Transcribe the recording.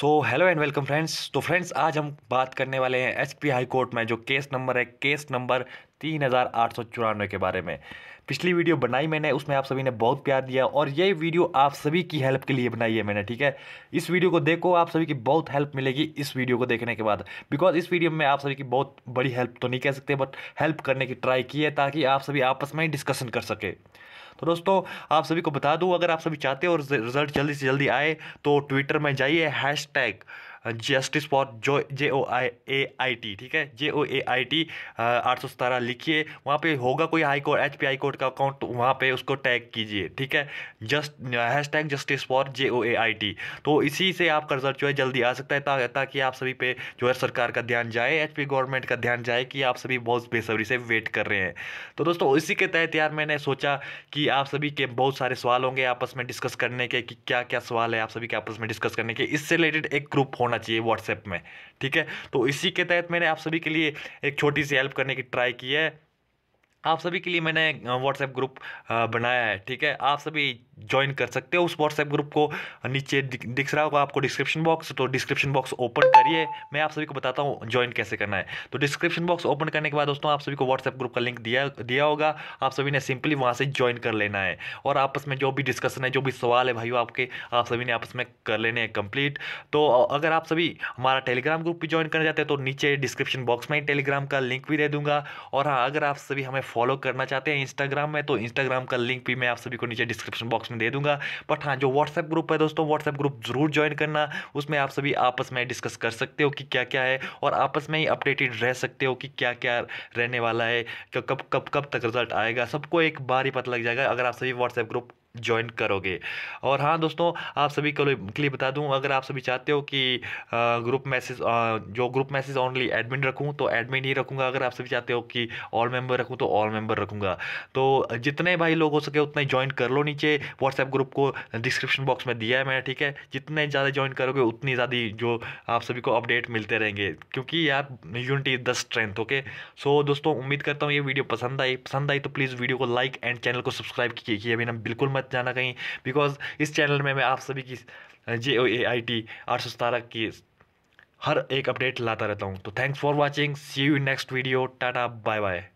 so hello and welcome friends तो friends आज हम बात करने वाले हैं एच पी हाई कोर्ट में जो केस नंबर है केस नंबर तीन हज़ार आठ सौ चौरानवे के बारे में पिछली वीडियो बनाई मैंने उसमें आप सभी ने बहुत प्यार दिया और ये वीडियो आप सभी की हेल्प के लिए बनाई है मैंने ठीक है इस वीडियो को देखो आप सभी की बहुत हेल्प मिलेगी इस वीडियो को देखने के बाद बिकॉज इस वीडियो में आप सभी की बहुत बड़ी हेल्प तो नहीं कह सकते बट हेल्प करने की ट्राई की है ताकि आप सभी आपस में ही डिस्कशन कर सके तो दोस्तों आप सभी को बता दूँ अगर आप सभी चाहते हो और रिजल्ट जल्दी से जल्दी आए तो ट्विटर में जाइए हैश टैग जस्टिस फॉर जो जे ओ आई ए आई टी ठीक है जे ओ ए आई टी आठ सौ सतारह लिखिए वहाँ पे होगा कोई high court H P high court का अकाउंट तो वहाँ पे उसको टैग कीजिए ठीक है just hashtag justice for J O A I T तो इसी से आपका रिजल्ट जो है जल्दी आ सकता है ता, ताकि आप सभी पे जो है सरकार का ध्यान जाए एच पी गवर्नमेंट का ध्यान जाए कि आप सभी बहुत बेसब्री से वेट कर रहे हैं तो दोस्तों इसी के तहत यार मैंने सोचा कि आप सभी के बहुत सारे सवाल होंगे आपस में डिस्कस करने के कि क्या क्या सवाल है आप सभी के आपस में डिस्कस करने के इससे रिलेटेड एक ग्रुप होना होना चाहिए व्हाट्सएप में ठीक है तो इसी के तहत मैंने आप सभी के लिए एक छोटी सी हेल्प करने की ट्राई की है आप सभी के लिए मैंने व्हाट्सएप ग्रुप बनाया है ठीक है आप सभी ज्वाइन कर सकते हो उस व्हाट्सएप ग्रुप को नीचे दिख रहा होगा आपको डिस्क्रिप्शन बॉक्स तो डिस्क्रिप्शन बॉक्स ओपन करिए मैं आप सभी को बताता हूँ ज्वाइन कैसे करना है तो डिस्क्रिप्शन बॉक्स ओपन करने के बाद दोस्तों आप सभी को व्हाट्सएप ग्रुप का लिंक दिया दिया होगा आप सभी ने सिंपली वहाँ से ज्वाइन कर लेना है और आपस में जो भी डिस्कशन है जो भी सवाल है भाई आपके आप सभी ने आपस में कर लेने हैं कंप्लीट तो अगर आप सभी हमारा टेलीग्राम ग्रुप भी ज्वाइन करना चाहते हैं तो नीचे डिस्क्रिप्शन बॉक्स में ही टेलीग्राम का लिंक भी दे दूंगा और हाँ अगर आप सभी हमें फॉलो करना चाहते हैं इंस्टाग्राम में तो इंस्टाग्राम का लिंक भी मैं आप सभी को नीचे डिस्क्रिप्शन बॉक्स में दे दूंगा बट हाँ जो व्हाट्सएप ग्रुप है दोस्तों व्हाट्सएप ग्रुप ज़रूर ज्वाइन करना उसमें आप सभी आपस में डिस्कस कर सकते हो कि क्या क्या है और आपस में ही अपडेटेड रह सकते हो कि क्या क्या रहने वाला है कब कब कब तक रिजल्ट आएगा सबको एक बार ही पता लग जाएगा अगर आप सभी व्हाट्सएप ग्रुप ज्वाइन करोगे और हाँ दोस्तों आप सभी को के लिए बता दूं अगर आप सभी चाहते हो कि ग्रुप मैसेज जो ग्रुप मैसेज ओनली एडमिन रखूं तो एडमिन ही रखूंगा अगर आप सभी चाहते हो कि ऑल मेंबर रखूं तो ऑल मेंबर रखूंगा तो जितने भाई लोग हो सके उतना ही ज्वाइन कर लो नीचे व्हाट्सएप ग्रुप को डिस्क्रिप्शन बॉक्स में दिया है मैंने ठीक है जितने ज़्यादा ज्वाइन करोगे उतनी ज़्यादा जो आप सभी को अपडेट मिलते रहेंगे क्योंकि यार unity is the strength okay so दोस्तों उम्मीद करता हूँ ये वीडियो पसंद आई पसंद आई तो प्लीज़ वीडियो को लाइक एंड चैनल को सब्सक्राइब कीजिए अभी ना बिल्कुल मत मत जाना कहीं बिकॉज इस चैनल में मैं आप सभी की जे ओ ए आई टी आठ सौ सतारह की हर एक अपडेट लाता रहता हूँ तो thanks for watching see you next video tata bye bye